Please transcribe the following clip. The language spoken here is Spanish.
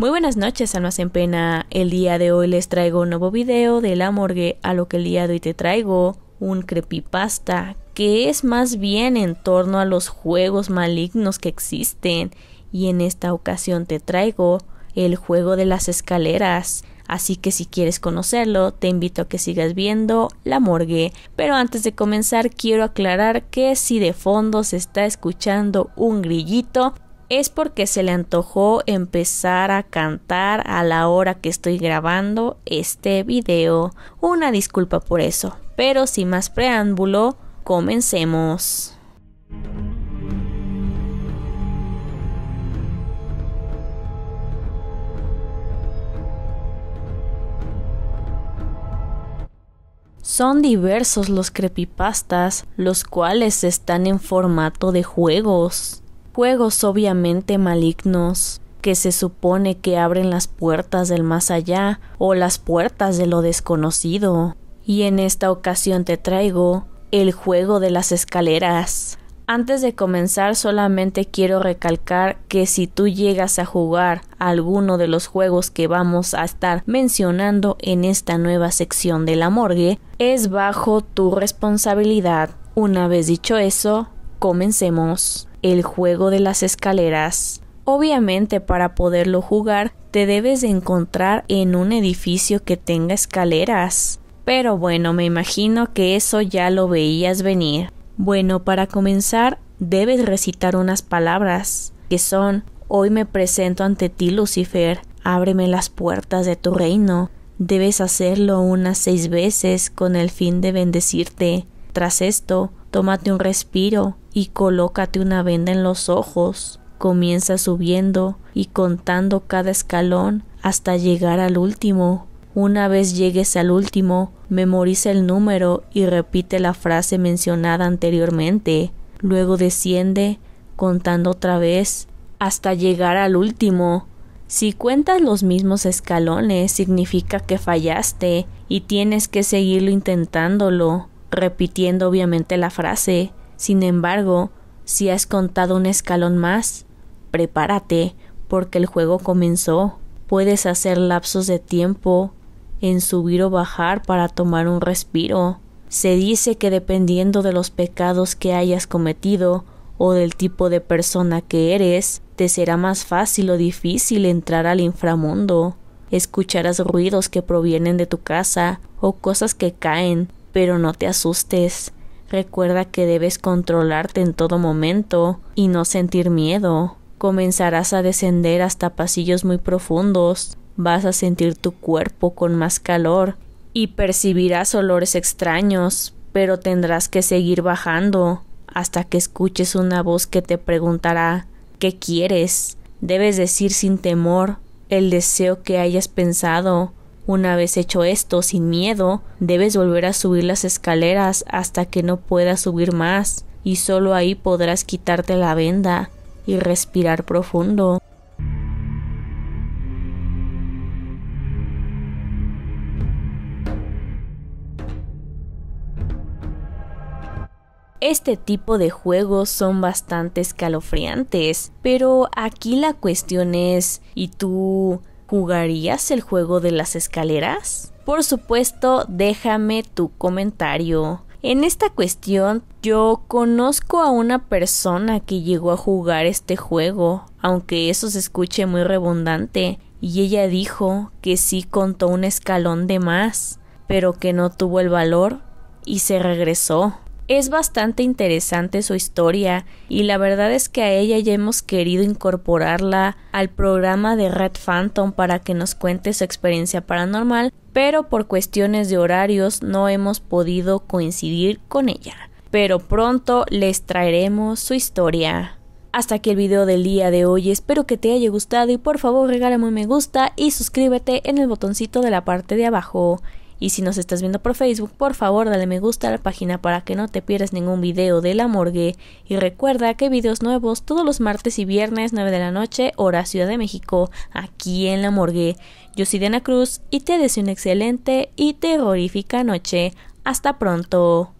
Muy buenas noches, almas en pena. El día de hoy les traigo un nuevo video de la morgue, a lo que el día de hoy te traigo un creepypasta, que es más bien en torno a los juegos malignos que existen. Y en esta ocasión te traigo el juego de las escaleras. Así que si quieres conocerlo, te invito a que sigas viendo La Morgue. Pero antes de comenzar, quiero aclarar que si de fondo se está escuchando un grillito, es porque se le antojó empezar a cantar a la hora que estoy grabando este video. Una disculpa por eso, pero sin más preámbulo, comencemos. Son diversos los creepypastas, los cuales están en formato de juegos juegos obviamente malignos que se supone que abren las puertas del más allá o las puertas de lo desconocido. Y en esta ocasión te traigo el juego de las escaleras. Antes de comenzar solamente quiero recalcar que si tú llegas a jugar alguno de los juegos que vamos a estar mencionando en esta nueva sección de la morgue, es bajo tu responsabilidad. Una vez dicho eso, Comencemos el juego de las escaleras. Obviamente para poderlo jugar te debes encontrar en un edificio que tenga escaleras. Pero bueno, me imagino que eso ya lo veías venir. Bueno, para comenzar debes recitar unas palabras, que son Hoy me presento ante ti, Lucifer, ábreme las puertas de tu reino. Debes hacerlo unas seis veces con el fin de bendecirte. Tras esto, tómate un respiro y colócate una venda en los ojos. Comienza subiendo y contando cada escalón hasta llegar al último. Una vez llegues al último, memoriza el número y repite la frase mencionada anteriormente. Luego desciende, contando otra vez, hasta llegar al último. Si cuentas los mismos escalones, significa que fallaste y tienes que seguirlo intentándolo, repitiendo obviamente la frase. Sin embargo, si has contado un escalón más, prepárate, porque el juego comenzó. Puedes hacer lapsos de tiempo en subir o bajar para tomar un respiro. Se dice que dependiendo de los pecados que hayas cometido o del tipo de persona que eres, te será más fácil o difícil entrar al inframundo. Escucharás ruidos que provienen de tu casa o cosas que caen, pero no te asustes. Recuerda que debes controlarte en todo momento y no sentir miedo. Comenzarás a descender hasta pasillos muy profundos, vas a sentir tu cuerpo con más calor y percibirás olores extraños, pero tendrás que seguir bajando hasta que escuches una voz que te preguntará ¿Qué quieres? Debes decir sin temor el deseo que hayas pensado una vez hecho esto, sin miedo, debes volver a subir las escaleras hasta que no puedas subir más, y solo ahí podrás quitarte la venda y respirar profundo. Este tipo de juegos son bastante escalofriantes, pero aquí la cuestión es, ¿y tú ¿Jugarías el juego de las escaleras? Por supuesto, déjame tu comentario. En esta cuestión, yo conozco a una persona que llegó a jugar este juego, aunque eso se escuche muy redundante, y ella dijo que sí contó un escalón de más, pero que no tuvo el valor y se regresó. Es bastante interesante su historia y la verdad es que a ella ya hemos querido incorporarla al programa de Red Phantom para que nos cuente su experiencia paranormal, pero por cuestiones de horarios no hemos podido coincidir con ella. Pero pronto les traeremos su historia. Hasta aquí el video del día de hoy, espero que te haya gustado y por favor regálame un me gusta y suscríbete en el botoncito de la parte de abajo. Y si nos estás viendo por Facebook, por favor dale me gusta a la página para que no te pierdas ningún video de la morgue. Y recuerda que videos nuevos todos los martes y viernes 9 de la noche, hora Ciudad de México, aquí en la morgue. Yo soy Diana Cruz y te deseo una excelente y terrorífica noche. Hasta pronto.